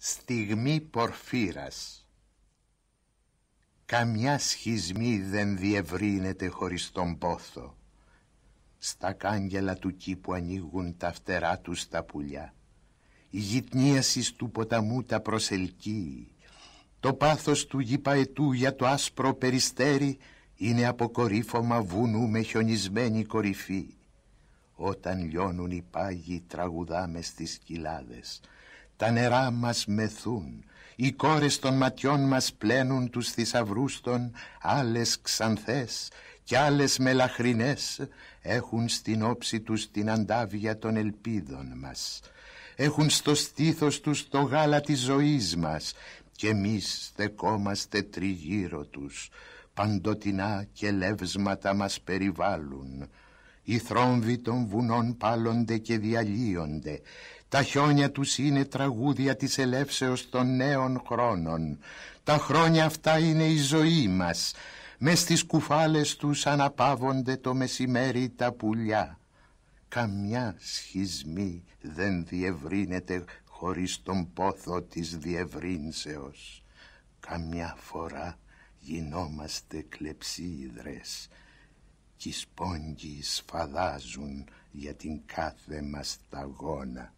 στιγμή πορφύρας. Καμιά σχισμή δεν διευρύνεται χωρίς τον πόθο. Στα κάγκελα του κήπου ανοίγουν τα φτερά τους τα πουλιά. Η γυτνίαση του ποταμού τα προσελκύει. Το πάθος του γηπαετού για το άσπρο περιστέρι είναι αποκορύφωμα βουνού με χιονισμένη κορυφή. Όταν λιώνουν οι πάγοι τραγουδάμε στις κοιλάδες τα νερά μας μεθούν, οι κόρες των ματιών μας πλένουν τους θησαυρούς των, άλλες ξανθές κι άλλες μελαχρινές έχουν στην όψη τους την αντάβια των ελπίδων μας. Έχουν στο στήθος τους το γάλα της ζωής μας και εμείς στεκόμαστε τριγύρω τους. Παντοτινά και λεύσματα μας περιβάλλουν οι θρόμβοι των βουνών πάλλονται και διαλύονται. Τα χιόνια τους είναι τραγούδια της ελεύσεως των νέων χρόνων. Τα χρόνια αυτά είναι η ζωή μας. Μες στις κουφάλες τους αναπαύονται το μεσημέρι τα πουλιά. Καμιά σχισμή δεν διευρύνεται χωρίς τον πόθο της διευρύνσεως. Καμιά φορά γινόμαστε κλεψίδρες κι σφαδάζουν για την κάθε μας ταγόνα.